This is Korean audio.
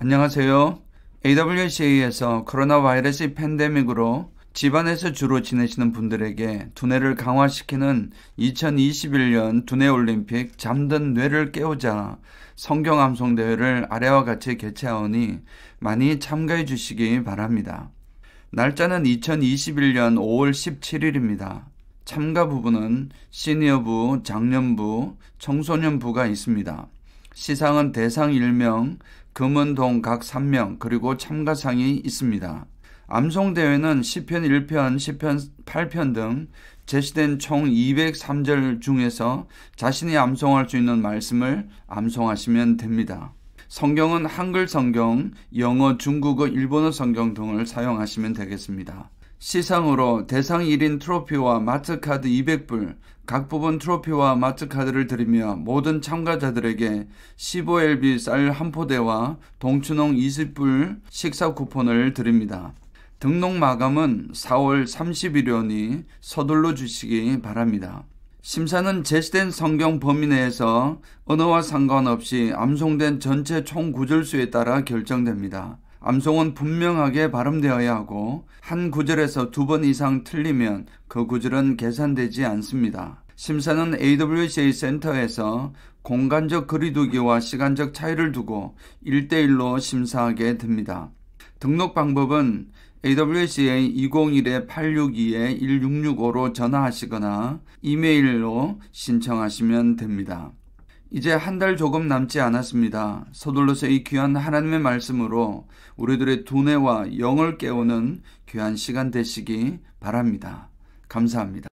안녕하세요. AWCA에서 코로나 바이러스 팬데믹으로 집안에서 주로 지내시는 분들에게 두뇌를 강화시키는 2021년 두뇌올림픽 잠든 뇌를 깨우자 성경 암송 대회를 아래와 같이 개최하오니 많이 참가해 주시기 바랍니다. 날짜는 2021년 5월 17일입니다. 참가 부부는 시니어부, 장년부, 청소년부가 있습니다. 시상은 대상 1명, 금은동 각 3명 그리고 참가상이 있습니다. 암송대회는 시편 1편, 시편 8편 등 제시된 총 203절 중에서 자신이 암송할 수 있는 말씀을 암송하시면 됩니다. 성경은 한글 성경, 영어, 중국어, 일본어 성경 등을 사용하시면 되겠습니다. 시상으로 대상 1인 트로피와 마트카드 200불, 각 부분 트로피와 마트카드를 드리며 모든 참가자들에게 15LB 쌀 한 포대와 동춘홍 20불 식사 쿠폰을 드립니다. 등록 마감은 4월 30일이오니 서둘러 주시기 바랍니다. 심사는 제시된 성경 범위 내에서 언어와 상관없이 암송된 전체 총 구절수에 따라 결정됩니다. 암송은 분명하게 발음되어야 하고 한 구절에서 두 번 이상 틀리면 그 구절은 계산되지 않습니다. 심사는 a w c 센터에서 공간적 거리두기와 시간적 차이를 두고 1대1로 심사하게 됩니다. 등록 방법은 a w c 201-862-1665로 전화하시거나 이메일로 신청하시면 됩니다. 이제 한 달 조금 남지 않았습니다. 서둘러서 이 귀한 하나님의 말씀으로 우리들의 두뇌와 영을 깨우는 귀한 시간 되시기 바랍니다. 감사합니다.